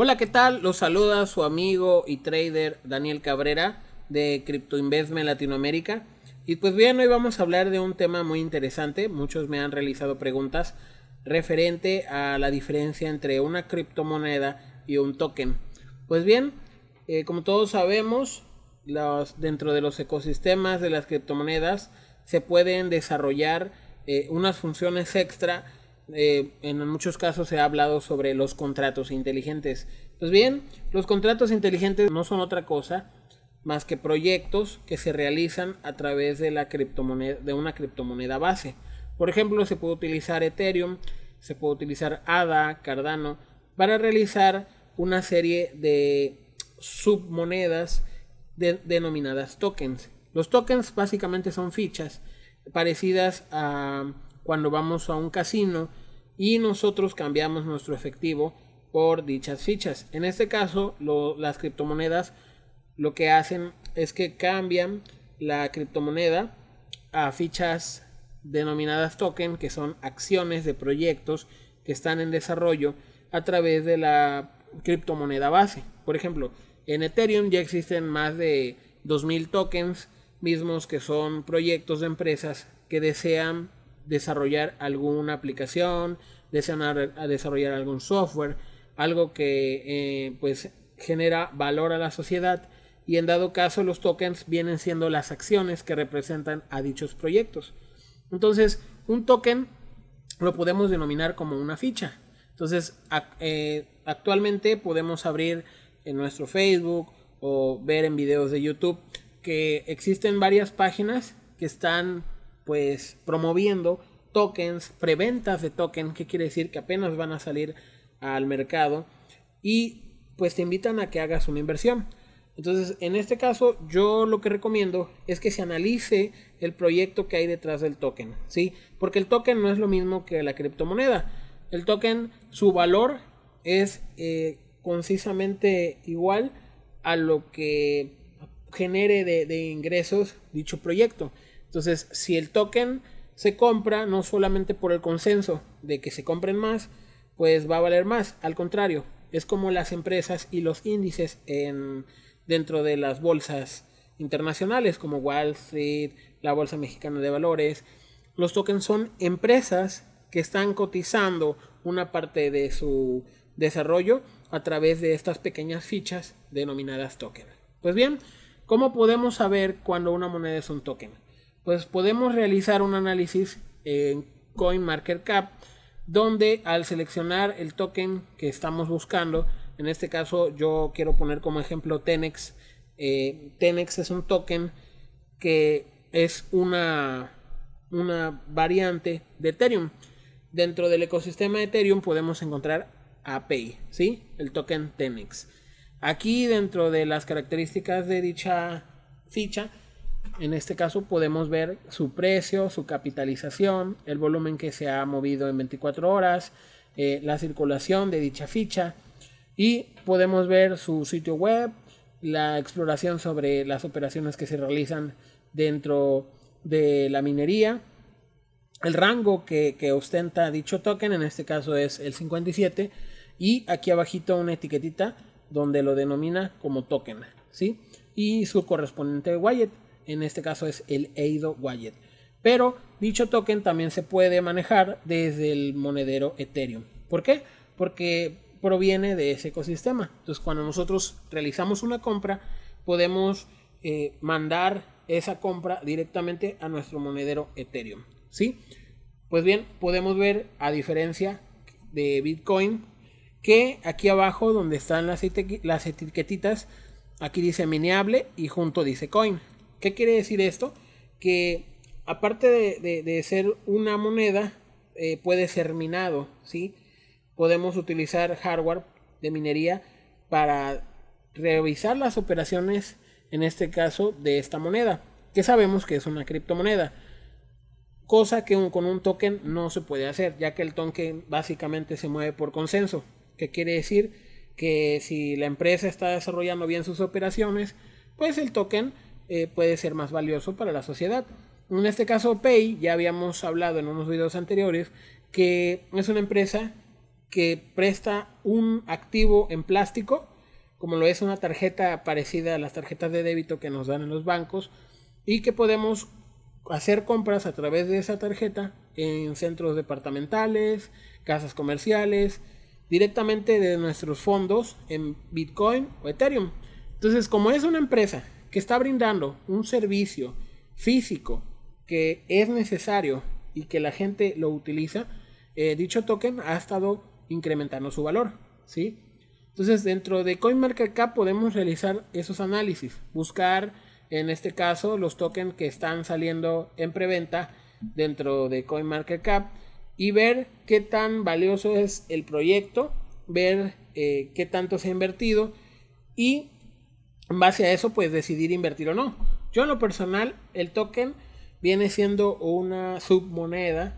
Hola, ¿qué tal? Los saluda su amigo y trader Daniel Cabrera de Crypto Investment Latinoamérica. Y pues bien, hoy vamos a hablar de un tema muy interesante. Muchos me han realizado preguntas referente a la diferencia entre una criptomoneda y un token. Pues bien, eh, como todos sabemos, dentro de los ecosistemas de las criptomonedas se pueden desarrollar eh, unas funciones extra eh, en muchos casos se ha hablado sobre los contratos inteligentes. Pues bien, los contratos inteligentes no son otra cosa más que proyectos que se realizan a través de, la de una criptomoneda base. Por ejemplo, se puede utilizar Ethereum, se puede utilizar ADA, Cardano, para realizar una serie de submonedas denominadas tokens. Los tokens básicamente son fichas parecidas a cuando vamos a un casino y nosotros cambiamos nuestro efectivo por dichas fichas. En este caso, las criptomonedas lo que hacen es que cambian la criptomoneda a fichas denominadas token, que son acciones de proyectos que están en desarrollo a través de la criptomoneda base. Por ejemplo, en Ethereum ya existen más de 2.000 tokens mismos que son proyectos de empresas que desean desarrollar alguna aplicación, desarrollar algún software, algo que eh, pues genera valor a la sociedad y en dado caso los tokens vienen siendo las acciones que representan a dichos proyectos. Entonces, un token lo podemos denominar como una ficha. Entonces, eh, actualmente podemos abrir en nuestro Facebook o ver en videos de YouTube que existen varias páginas que están pues promoviendo tokens, preventas de tokens, que quiere decir que apenas van a salir al mercado y pues te invitan a que hagas una inversión. Entonces, en este caso, yo lo que recomiendo es que se analice el proyecto que hay detrás del token, ¿sí? Porque el token no es lo mismo que la criptomoneda. El token, su valor es eh, concisamente igual a lo que genere de ingresos dicho proyecto. Entonces, si el token se compra, no solamente por el consenso de que se compren más, pues va a valer más. Al contrario, es como las empresas y los índices en, dentro de las bolsas internacionales, como Wall Street, la Bolsa Mexicana de Valores. Los tokens son empresas que están cotizando una parte de su desarrollo a través de estas pequeñas fichas denominadas token. Pues bien, ¿cómo podemos saber cuando una moneda es un token? pues podemos realizar un análisis en CoinMarketCap donde al seleccionar el token que estamos buscando, en este caso yo quiero poner como ejemplo Tenex, eh, Tenex es un token que es una, variante de Ethereum. Dentro del ecosistema de Ethereum podemos encontrar API, ¿sí? el token Tenex. Aquí dentro de las características de dicha ficha, en este caso podemos ver su precio, su capitalización, el volumen que se ha movido en 24 horas, eh, la circulación de dicha ficha y podemos ver su sitio web, la exploración sobre las operaciones que se realizan dentro de la minería, el rango que, que ostenta dicho token, en este caso es el 57, y aquí abajito una etiquetita donde lo denomina como token, ¿sí? Y su correspondiente wallet en este caso es el EIDO Wallet. Pero dicho token también se puede manejar desde el monedero Ethereum. ¿Por qué? Porque proviene de ese ecosistema. Entonces cuando nosotros realizamos una compra, podemos eh, mandar esa compra directamente a nuestro monedero Ethereum. ¿Sí? Pues bien, podemos ver a diferencia de Bitcoin que aquí abajo donde están las, etiquetitas, aquí dice mineable y junto dice coin. ¿Qué quiere decir esto? Que aparte de, ser una moneda, eh, puede ser minado, ¿sí? Podemos utilizar hardware de minería para revisar las operaciones, en este caso, de esta moneda, que sabemos que es una criptomoneda. Cosa que con un token no se puede hacer, ya que el token básicamente se mueve por consenso. ¿Qué quiere decir? Que si la empresa está desarrollando bien sus operaciones, pues el token eh, puede ser más valioso para la sociedad. En este caso, Pay, ya habíamos hablado en unos videos anteriores, que es una empresa que presta un activo en plástico, como lo es una tarjeta parecida a las tarjetas de débito que nos dan en los bancos, y que podemos hacer compras a través de esa tarjeta en centros departamentales, casas comerciales, directamente de nuestros fondos en Bitcoin o Ethereum. Entonces, como es una empresa que está brindando un servicio físico que es necesario y que la gente lo utiliza, eh, dicho token ha estado incrementando su valor, ¿sí? Entonces, dentro de CoinMarketCap podemos realizar esos análisis, buscar en este caso los tokens que están saliendo en preventa dentro de CoinMarketCap y ver qué tan valioso es el proyecto, ver eh, qué tanto se ha invertido y en base a eso, pues decidir invertir o no. Yo en lo personal, el token viene siendo una submoneda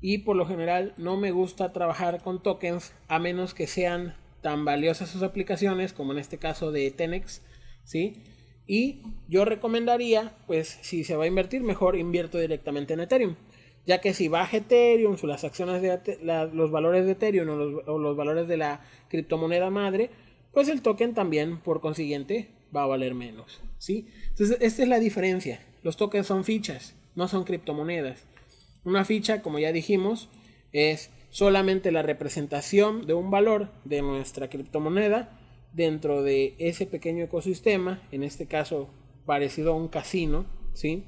y por lo general no me gusta trabajar con tokens a menos que sean tan valiosas sus aplicaciones como en este caso de Tenex, ¿sí? Y yo recomendaría, pues si se va a invertir, mejor invierto directamente en Ethereum, ya que si baja Ethereum, o las acciones de los valores de Ethereum o los valores de la criptomoneda madre, pues el token también, por consiguiente, va a valer menos, ¿sí? Entonces, esta es la diferencia. Los tokens son fichas, no son criptomonedas. Una ficha, como ya dijimos, es solamente la representación de un valor de nuestra criptomoneda dentro de ese pequeño ecosistema, en este caso parecido a un casino, ¿sí?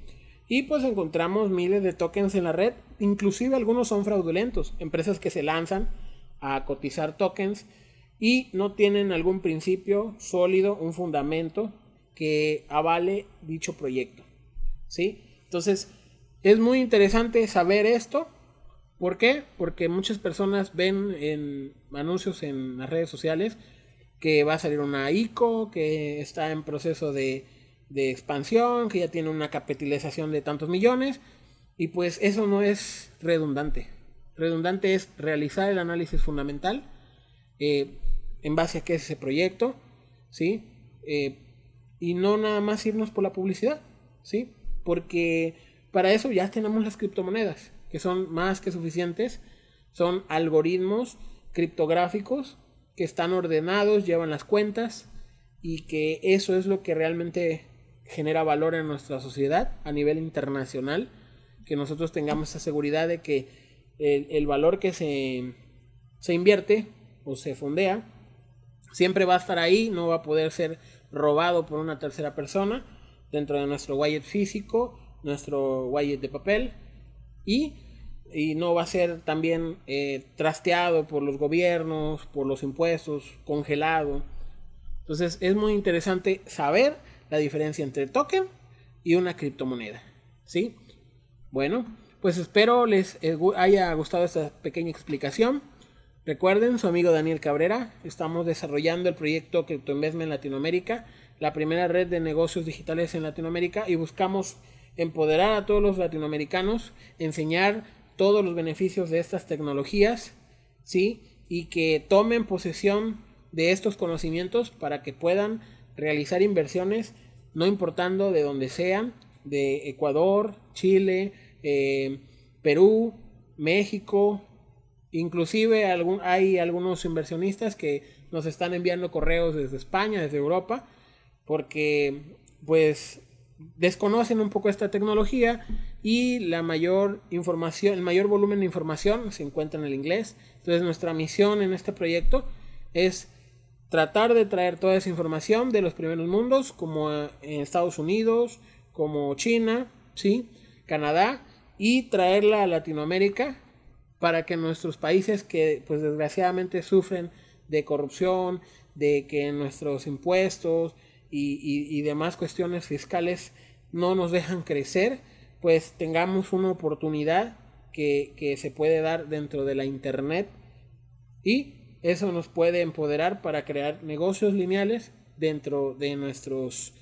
Y pues encontramos miles de tokens en la red, inclusive algunos son fraudulentos, empresas que se lanzan a cotizar tokens y no tienen algún principio sólido, un fundamento que avale dicho proyecto. ¿Sí? Entonces, es muy interesante saber esto. ¿Por qué? Porque muchas personas ven en anuncios en las redes sociales que va a salir una ICO, que está en proceso de, de expansión, que ya tiene una capitalización de tantos millones. Y pues eso no es redundante. Redundante es realizar el análisis fundamental, eh, en base a qué es ese proyecto, ¿sí? Eh, y no nada más irnos por la publicidad, ¿sí? Porque para eso ya tenemos las criptomonedas, que son más que suficientes, son algoritmos criptográficos que están ordenados, llevan las cuentas y que eso es lo que realmente genera valor en nuestra sociedad a nivel internacional, que nosotros tengamos esa seguridad de que el, el valor que se, se invierte o se fondea siempre va a estar ahí, no va a poder ser robado por una tercera persona dentro de nuestro wallet físico, nuestro wallet de papel y, no va a ser también eh, trasteado por los gobiernos, por los impuestos, congelado. Entonces es muy interesante saber la diferencia entre token y una criptomoneda. ¿Sí? Bueno, pues espero les eh, haya gustado esta pequeña explicación. Recuerden, su amigo Daniel Cabrera, estamos desarrollando el proyecto en Latinoamérica, la primera red de negocios digitales en Latinoamérica y buscamos empoderar a todos los latinoamericanos, enseñar todos los beneficios de estas tecnologías, ¿sí? Y que tomen posesión de estos conocimientos para que puedan realizar inversiones, no importando de donde sean, de Ecuador, Chile, eh, Perú, México, Inclusive algún, hay algunos inversionistas que nos están enviando correos desde España, desde Europa, porque pues desconocen un poco esta tecnología y la mayor información, el mayor volumen de información se encuentra en el inglés. Entonces nuestra misión en este proyecto es tratar de traer toda esa información de los primeros mundos, como en eh, Estados Unidos, como China, ¿sí? Canadá, y traerla a Latinoamérica para que nuestros países que pues desgraciadamente sufren de corrupción, de que nuestros impuestos y, demás cuestiones fiscales no nos dejan crecer, pues tengamos una oportunidad que, que, se puede dar dentro de la Internet y eso nos puede empoderar para crear negocios lineales dentro de nuestros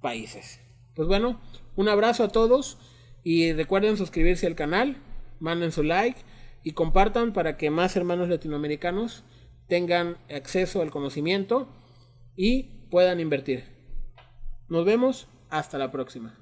países. Pues bueno, un abrazo a todos y recuerden suscribirse al canal, manden su like y compartan para que más hermanos latinoamericanos tengan acceso al conocimiento y puedan invertir. Nos vemos hasta la próxima.